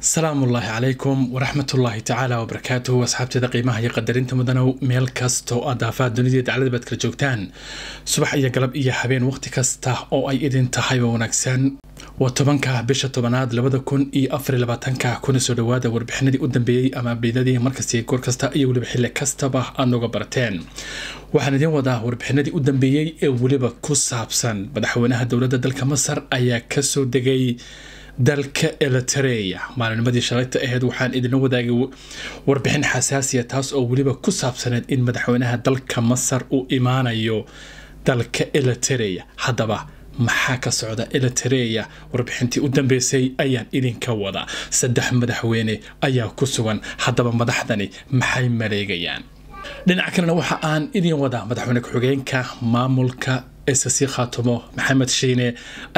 salaam ullaahi calaykum waraxmatullaahi tacaala wabarakaatuhu asxaabteeda qiimaha iyo qadarinta mudanow meel kastoo aad daafaha dunida dacladaba ad kala joogtaan subax iyo galab iyo habeen waqhti kasta oo ay idin tahayba wanaagsan waa tobanka bisha tobanaad labada kun iyo afar labaatanka kuna soo dhawaada warbixinadii u dambeeyey ama abdeydadii markasti goor kasta iyo weliba xilli kastaba aad nooga barateen waxaan idiin wadaa warbixinadii u dambeeyey ee weliba ku saabsan madaxweynaha dowladda dalka masar ayaa kasoo degay dalka elitereya maalinnimadii shalayta aheyd waxaan idinla wadaagay warbixin xasaasiya taas oo weliba ku saabsaneed in madaxweynaha dalka masar uu imaanayo dalka elitereya haddaba maxaa ka socda elitereya warbixintii u dambeysay ayaan idinka wadaa saddex madaxweyne ayaa ku sugan haddaba madaxdani maxay maleegayaan dhinaca kalena waxa aan idin wadaa madaxweyne ku-xigeenka maamulka ayse sii khaatumo maxamed shiine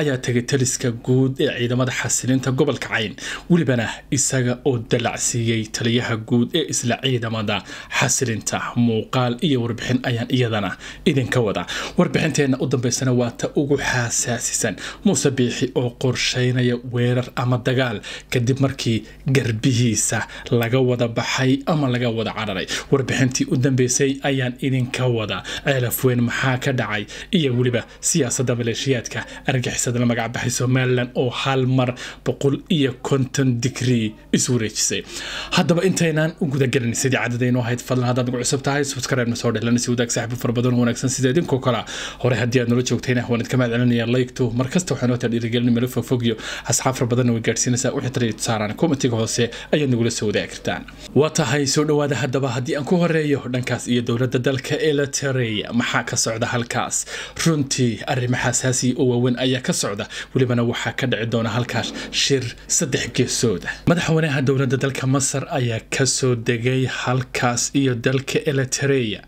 ayaa tegay taliska guud ee ciidamada xasilinta gobolka cayn welibana isaga oo dalacsiiyey taliyaha guud ee isla ciidamada xasilinta muuqaal iyo warbixin ayaan iyadana idinka wada warbixinteenna u dambeysana waa ta ugu xasaasisan muuse biixi oo qorsheynaya weerar ama dagaal kadib markii garbihiisa laga wada baxay ama laga wada cararay warbixintii u dambeysay ayaan idinka wada ceelafweyn maxaa ka dhacay iyo weliba siyaasadda maleeshiyaadka argixisada magaca baxay somalilan oo hal mar boqol iyo konton digrii iswareejisay haddaba intaynaan gudagelin sidii cadadaynoo ahayd fadlan haddaad nagu cusub tahay subscribe nasoo dhelanasi wadaag saaxibu fara badan oo wanaagsan sida idinkoo kale hore haddii aad nala joogtayna waan idka mahad laygto mar waxaan wata dhiirigelin meelo fogfogiyo asxaab fara badanna way gaadhsiinaysaa wixii tariyo tusaaraan hoose ayaad nagula soo wadaagi kartaan waa tahay soo dhowaada haddaba haddii aan ku horeeyo dhankaas iyo dowladda dalka ee la tareeya maxaa ka socda halkaas runtii arrimo xasaasi oo waaweyn ayaa ka socda welibana waxaa ka dhici doona halkaas shir saddex geesooda madaxweynaha dowladda dalka masar ayaa kasoo degay halkaas iyo dalka elitereya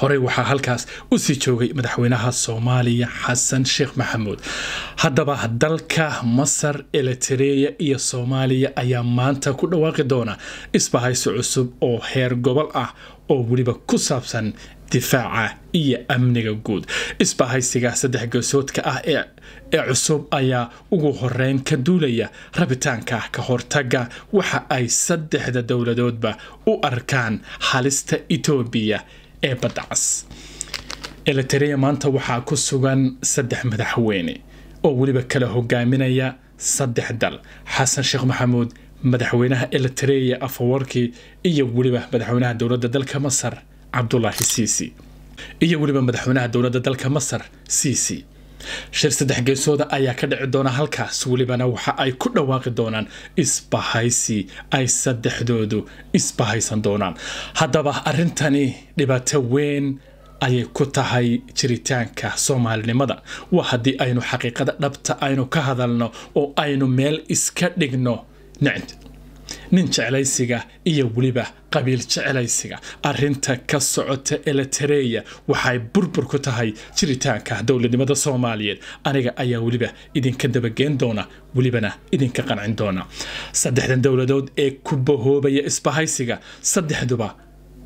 horey waxaa halkaas usii joogay madaxweynaha soomaaliya xasan sheekh maxamuud haddaba dalka masar elitereya iyo soomaaliya ayaa maanta ku dhawaaqi doona isbahaysi cusub oo heer gobol ah oo weliba ku saabsan difaaca iyo amniga guud isbahaysiga saddex geesoodka ah ee ee cusub ayaa ugu horeyn ka duulaya rabitaanka ka hortaga waxa ay saddexda dowladoodba u arkaan halista etoobiya ee badda cas eliteria maanta waxaa ku sugan saddex madaxweyne oo weliba kala hogaaminaya saddex dal xasan sheekh maxamuud madaxweynaha elitereya afawarki iyo weliba madaxweynaha dowladda dalka masar cabdulaahi siisi iyo weliba madaxweynaha dowladda dalka masar siisi shir saddex geesooda ayaa ka dhici doona halkaas welibana waxa ay ku dhawaaqi doonaan isbahaysi ay saddexdoodu isbahaysan doonaan haddaba arrintani dhibaato weyn ayay ku tahay jiritaanka soomaalinimada waa haddii aynu xaqiiqada dhabta aynu ka hadalno oo aynu meel iska dhigno nicd nin jeclaysiga iyo weliba qabiil jeclaysiga arinta ka socota elitereya waxay burbur ku tahay jiritaanka dowladnimada soomaaliyeed aniga ayaa weliba idinka dabageen doona welibana idinka qancin doona saddexdan dowladood ee ku bahoobaya isbahaysiga saddexduba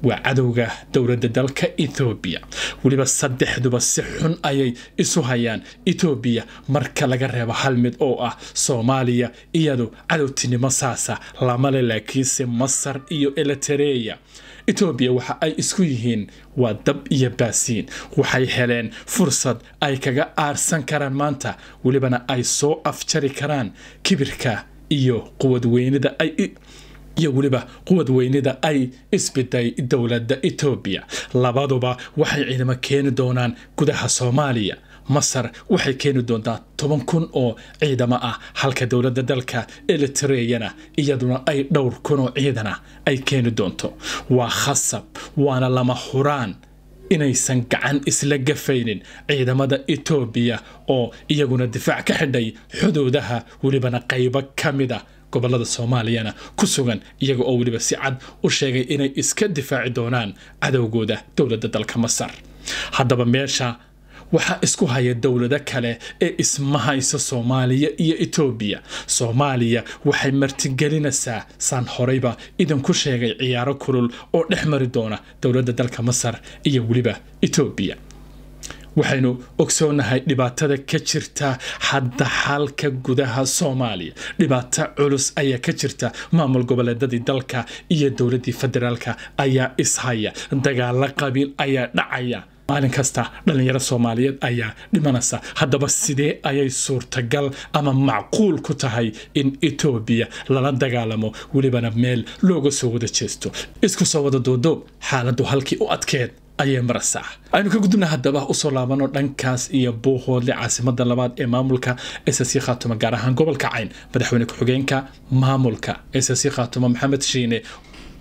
waa cadowga dowladda dalka ethoobiya weliba saddexduba si xun ayay isu hayaan etoobiya marka laga reebo hal mid oo ah soomaaliya iyadu cadowtinimo saasa lamale laakiinse masar iyo elitereya etoobiya waxa ay isku yihiin waa dab iyo baasiin waxay heleen fursad ay kaga aarsan karaan maanta welibana ay soo afjari karaan kibirka iyo quwad quwadweynida ay iyo weliba quwad weynida ay isbiday dowladda etoobiya labaduba waxay ciidamo keeni doonaan gudaha soomaaliya masar waxay keeni doontaa toban kun oo ciidamo ah halka dowladda dalka eritreyana iyaduna ay dhowr kun oo ciidana ay keeni doonto waa khasab waana lama huraan inaysan gacan isla gafaynin ciidamada etoobiya oo iyaguna difaac ka xidhay xuduudaha welibana qaybo ka mid a ah gobollada soomaaliyana ku sugan iyaga oo weliba si cad u sheegay inay iska difaaci doonaan cadowgooda dowladda dalka masar haddaba meesha waxaa isku haya dowlado kale ee ismahaysa soomaaliya iyo etoobiya soomaaliya waxay martigelinaysaa saan horeyba idinku sheegay ciyaaro kulul oo dhex mari doona dowladda dalka masar iyo weliba etoobiya waxaynu ogsoonahay dhibaatada ka jirta hadda xalka gudaha soomaaliya dhibaato culus ayaa ka jirta maamul goboleedadii dalka iyo dowladdii federaalka ayaa ishaya dagaalo qabiil ayaa dhacaya maalin kasta dhallinyaro soomaaliyeed ayaa dhimanaysa haddaba sidee ayay suurtagal ama macquul ku tahay in etoobiya lala dagaalamo welibana meel looga soo wada jeesto isku soo wada doodoob xaaladdu halkii u adkeed ayay marasaa aynu ka gudubna haddaba usoo laabano dhankaas iyo buuhoodle caasimada labaad ee maamulka ss khaatuma gaar ahaan gobolka cayn madaxweyne ku-xigeenka maamulka ss khaatuma maxamed shiine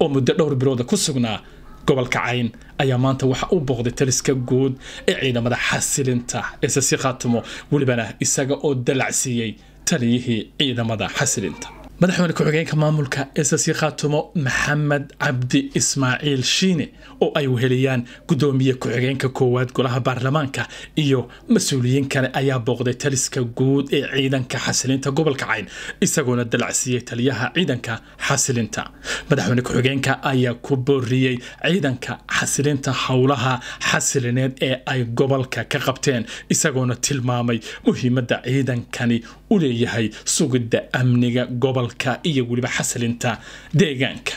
oo muddo dhowr bilooda ku sugnaa gobolka cayn ayaa maanta waxa u booqday taliska guud ee ciidamada xasilinta eese si khaatumo welibana isaga oo dalacsiiyey taliyihii ciidamada xasilinta madaxweyne ku-xigeenka maamulka esasi khaatumo maxamed cabdi ismaaciil shiine oo ay weheliyaan guddoomiye ku-xigeenka koowaad golaha baarlamaanka iyo mas-uuliyiin kale ayaa booqday taliska guud ee ciidanka xasilinta gobolka cayn isagoona dalacsiiyey taliyaha ciidanka xasilinta madaxweyne ku-xigeenka ayaa ku booriyey ciidanka xasilinta howlaha xasilineed ee ay gobolka ka qabteen isagoona tilmaamay muhiimadda ciidankani u leeyahay sugidda amniga gobolka iyo weliba xasilinta deegaanka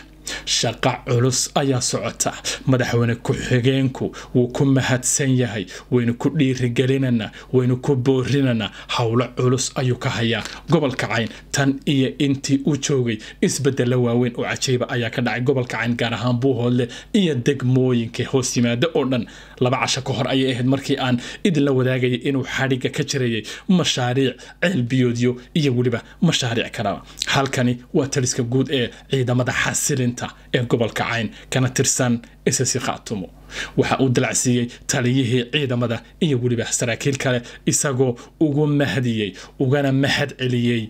shaqa culus ayaa socota madaxweyne ku-xigeenku wuu ku mahadsan yahay waynu ku dhiirigelinanaa waynu ku boorinanaa howlo culus ayuu ka hayaa gobolka cayn tan iyo intii u joogay isbedelo waaweyn oo cajiiba ayaa ka dhacay gobolka cayn gaar ahaan buuhoodle iyo degmooyinka hoos yimaado oo dhan laba casha ka hor ayay ahayd markii aan id wadaagayay inuu xadhigga ka jirayay mashaariic ceelbiyoodyo iyo weliba mashaariic kalaba halkani waa taliska guud ee ciidamada xasilinta muslimiinta ee gobolka cayn kana tirsan isasi khaatumo waxa uu dalacsiiyey taliyihii ciidamada iyo weliba saraakiil kale isagoo ugu mahadiyey ugana mahad celiyey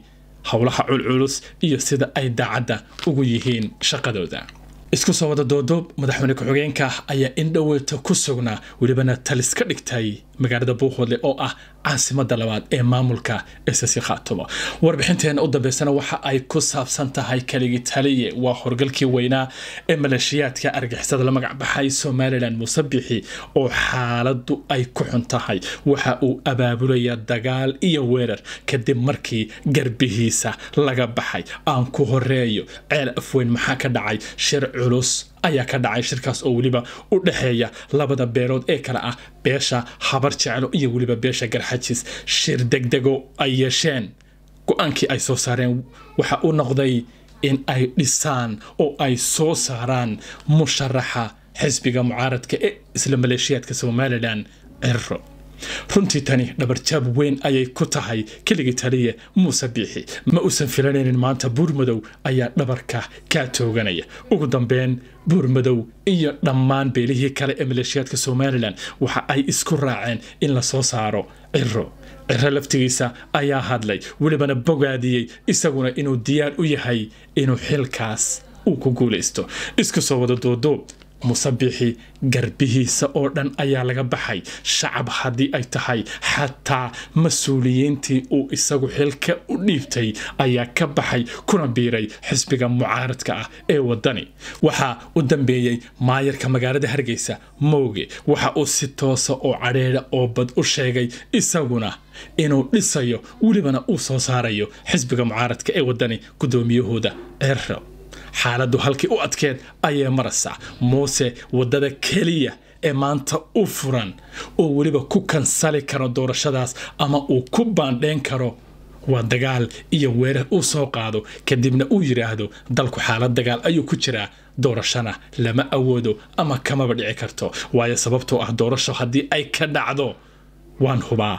howlaha culculus iyo sida ay daacadda ugu yihiin shaqadooda isku soo wada doodoob madaxweyne ku-xigeenka ayaa in dhoweyta ku sugnaa welibana taliska dhigtay magaalada buuqwadle oo ah caasimada labaad ee maamulka esasi khaatumo warbixinteena u dambeysana waxa ay ku saabsan tahay kaligi taliye waa horgalkii weynaa ee maleeshiyaadka argixisada la magac baxay somalilan musabixi oo xaaladu ay ku xun tahay waxa uu abaabulaya dagaal iyo weerar kadib markii garbihiisa laga baxay aan ku horeeyo ceel afweyn maxaa ka dhacay shir culus ayaa ka dhacay shirkaas oo weliba u dhexeeya labada beelood ee kale ah beesha habar jeclo iyo weliba beesha garxajis shir degdego ay yeesheen go-aankii ay soo saareen waxa u noqday in ay dhisaan oo ay soo saaraan musharaxa xisbiga mucaaradka ee isla maleeshiyaadka somalilan cerro runtii tani dhabarjaab weyn ayay ku tahay keligii taliye muuse biixi ma uusan filanaynin maanta buurmadow ayaa dhabarka kaa tooganaya ugu dambeyn buurmadow iyo dhammaan beelihii kale ee maleeshiyaadka somalilan waxa ay isku raaceen in la soo saaro ciro ciro laftigiisa ayaa hadlay welibana bogaadiyey isaguna inuu diyaar u yahay inuu xilkaas uu ku guulaysto isku soo wada duuduub musabixi garbihiisa oo dhan ayaa laga baxay shacab haddii ay tahay xataa mas-uuliyiintii uu isagu xilka u dhiibtay ayaa ka baxay kuna biiray xisbiga mucaaradka ah ee waddani waxaa u dambeeyey maayarka magaalada hargeysa mowge waxa uu si toosa oo cadheedha oo bad u sheegay isaguna inuu dhisayo welibana uu soo saarayo xisbiga mucaaradka ee waddani guddoomiyahooda ceerrow xaaladdu halkii u adkeed ayay maraysaa muuse waddada keliya ee maanta u furan oo weliba ku kansali karo doorashadaas ama uu ku baandheyn karo waa dagaal iyo weerar uu soo qaado kadibna uu yidhaahdo dalku xaalad dagaal ayuu ku jiraa doorashona lama awoodo ama kamaba dhici karto waayo sababtoo ah doorasho haddii ay ka dhacdo waan hubaa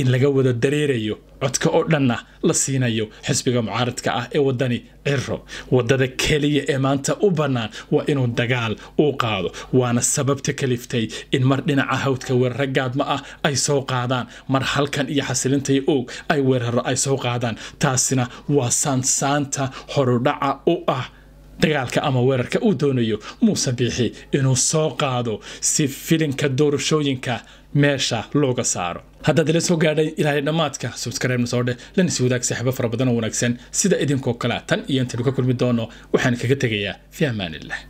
in laga wada dareerayo codka oo dhanna la siinayo xisbiga mucaaradka ah ee waddani ciro waddada keliya ee maanta u bannaan waa inuu dagaal uu qaado waana sababta kaliftay in mar dhinaca hawdka gaadma ah ay soo qaadaan mar halkan iyo xasilintay oog ay weeraro ay soo qaadaan taasina waa saansaanta horudhaca u ah dagaalka ama weerarka uu doonayo muuse biixi inuu soo qaado si filinka doorashooyinka meesha looga saaro haddaad ila soo gaadhay ilaahay dhammaadka subskribna soo dheh lanisi wadaag saaxiibo fara badan oo wanaagsan sida idinkoo kale tan iyo intaanu ka kulmi doono waxaan kaga tegayaa fi amaanillah